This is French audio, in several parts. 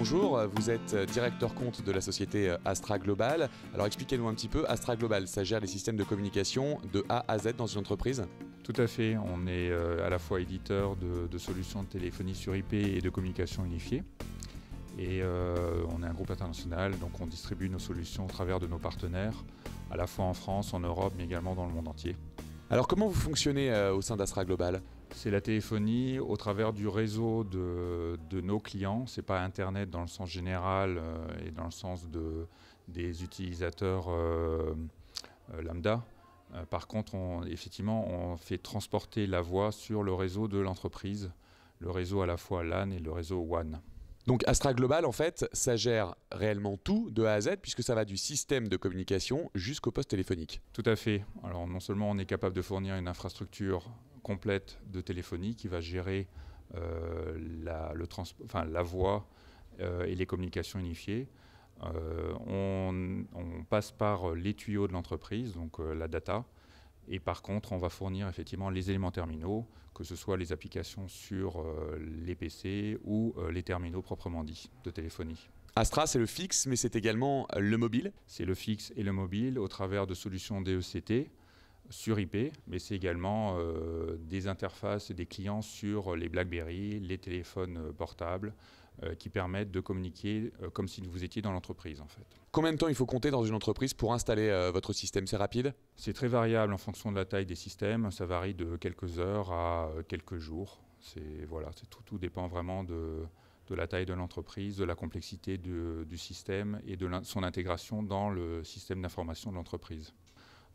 Bonjour, vous êtes directeur compte de la société Astra Global. Alors expliquez-nous un petit peu, Astra Global, ça gère les systèmes de communication de A à Z dans une entreprise tout à fait, on est euh, à la fois éditeur de, solutions de téléphonie sur IP et de communication unifiée. Et euh, on est un groupe international, donc on distribue nos solutions au travers de nos partenaires, à la fois en France, en Europe, mais également dans le monde entier. Alors comment vous fonctionnez euh, au sein d'Astra Global c'est la téléphonie au travers du réseau de, nos clients. Ce n'est pas Internet dans le sens général euh, et dans le sens de, des utilisateurs euh, euh, lambda. par contre, on, effectivement, on fait transporter la voix sur le réseau de l'entreprise, le réseau à la fois LAN et le réseau WAN. Donc Astra Global, en fait, ça gère réellement tout de A à Z, puisque ça va du système de communication jusqu'au poste téléphonique. Tout à fait. Alors non seulement on est capable de fournir une infrastructure complète de téléphonie qui va gérer euh, la, le voix euh, et les communications unifiées, euh, on, passe par les tuyaux de l'entreprise, donc la data, et par contre, on va fournir effectivement les éléments terminaux, que ce soit les applications sur euh, les PC ou euh, les terminaux proprement dits de téléphonie. Astra, c'est le fixe, mais c'est également le mobile C'est le fixe et le mobile au travers de solutions DECT sur IP, mais c'est également euh, des interfaces des clients sur les BlackBerry, les téléphones portables, euh, qui permettent de communiquer euh, comme si vous étiez dans l'entreprise en fait. Combien de temps il faut compter dans une entreprise pour installer euh, votre système C'est rapide C'est très variable en fonction de la taille des systèmes, ça varie de quelques heures à quelques jours. C'est voilà, c'est tout, tout dépend vraiment de, la taille de l'entreprise, de la complexité du système et de son intégration dans le système d'information de l'entreprise.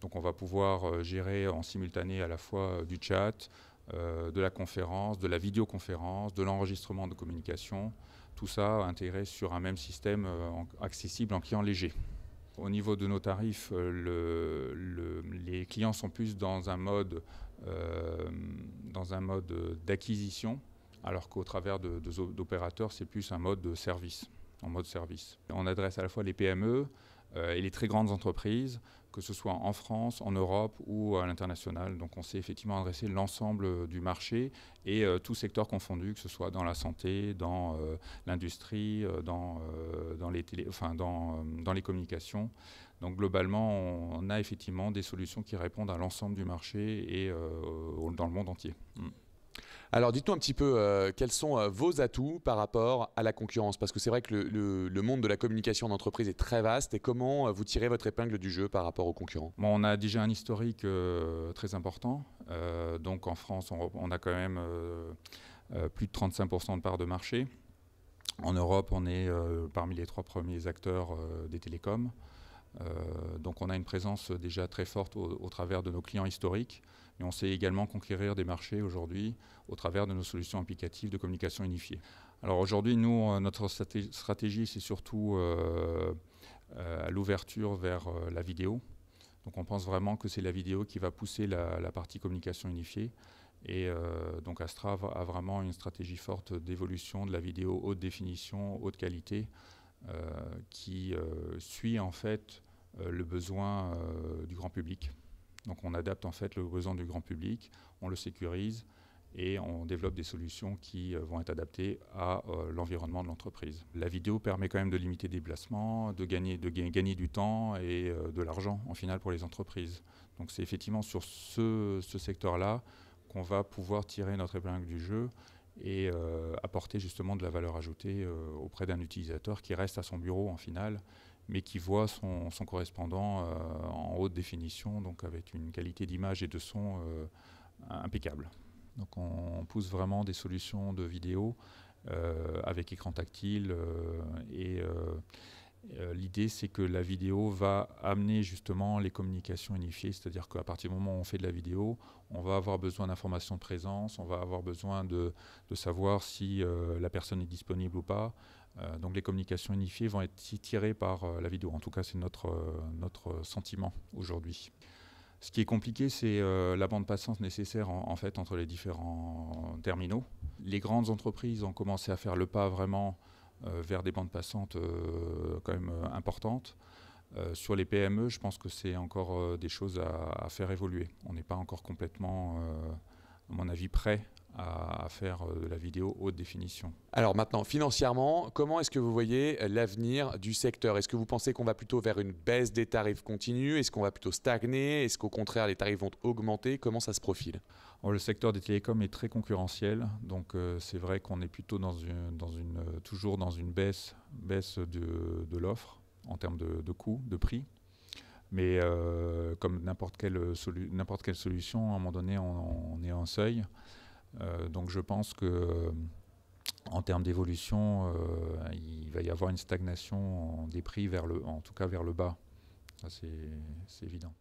Donc on va pouvoir gérer en simultané à la fois du chat, euh, de la conférence, de la vidéoconférence, de l'enregistrement de communication, tout ça intégré sur un même système euh, accessible en client léger. Au niveau de nos tarifs, euh, le, les clients sont plus dans un mode, dans un mode d'acquisition, alors qu'au travers d'opérateurs, de, d'opérateurs, c'est plus un mode de service, en mode service. On adresse à la fois les PME, euh, et les très grandes entreprises, que ce soit en France, en Europe ou à l'international. Donc on s'est effectivement adressé l'ensemble euh, du marché et tous euh, tout secteur confondu, que ce soit dans la santé, dans l'industrie, dans, dans, les enfin, dans, dans, les communications. Donc globalement, on, a effectivement des solutions qui répondent à l'ensemble du marché et dans le monde entier. Mm. Alors dites-nous un petit peu euh, quels sont euh, vos atouts par rapport à la concurrence, parce que c'est vrai que le, monde de la communication d'entreprise est très vaste, et comment euh, vous tirez votre épingle du jeu par rapport aux concurrents On a déjà un historique très important, donc en France on, a quand même plus de 35% de parts de marché. En Europe, on est parmi les trois premiers acteurs des télécoms. donc on a une présence déjà très forte au travers de nos clients historiques. Et on sait également conquérir des marchés aujourd'hui au travers de nos solutions applicatives de communication unifiée. Alors aujourd'hui, nous, euh, notre stratégie, c'est surtout euh, euh, l'ouverture vers la vidéo. Donc on pense vraiment que c'est la vidéo qui va pousser la, la partie communication unifiée. Et donc Astra a vraiment une stratégie forte d'évolution de la vidéo haute définition, haute qualité, qui suit en fait le besoin du grand public. Donc on adapte en fait le besoin du grand public, on le sécurise et on développe des solutions qui euh, vont être adaptées à euh, l'environnement de l'entreprise. La vidéo permet quand même de limiter des déplacements, de gagner, du temps et euh, de l'argent en final pour les entreprises. Donc c'est effectivement sur ce, secteur-là qu'on va pouvoir tirer notre épingle du jeu et apporter justement de la valeur ajoutée auprès d'un utilisateur qui reste à son bureau en final mais qui voit son, correspondant euh, en haute définition, donc avec une qualité d'image et de son euh, impeccable. Donc on, pousse vraiment des solutions de vidéo euh, avec écran tactile et l'idée c'est que la vidéo va amener justement les communications unifiées, c'est-à-dire qu'à partir du moment où on fait de la vidéo, on va avoir besoin d'informations de présence, on va avoir besoin de, savoir si la personne est disponible ou pas, euh, donc les communications unifiées vont être tirées par euh, la vidéo. En tout cas, c'est notre, euh, notre sentiment aujourd'hui. Ce qui est compliqué, c'est la bande passante nécessaire en, fait entre les différents terminaux. Les grandes entreprises ont commencé à faire le pas vraiment vers des bandes passantes quand même importantes. sur les PME, je pense que c'est encore des choses à, à, faire évoluer. On n'est pas encore complètement, à mon avis, prêt à, faire euh, de la vidéo haute définition. Alors maintenant, financièrement, comment est-ce que vous voyez l'avenir du secteur Est-ce que vous pensez qu'on va plutôt vers une baisse des tarifs continue Est-ce qu'on va plutôt stagner Est-ce qu'au contraire, les tarifs vont augmenter Comment ça se profile Le secteur des télécoms est très concurrentiel, donc euh, c'est vrai qu'on est plutôt dans dans une, euh, toujours dans une baisse, baisse de, l'offre en termes de, coûts, de prix. Mais comme n'importe quelle, quelle, solution, à un moment donné, on, on est en seuil. Euh, donc je pense que euh, en termes d'évolution, euh, il va y avoir une stagnation des prix vers le, en tout cas vers le bas. c'est évident.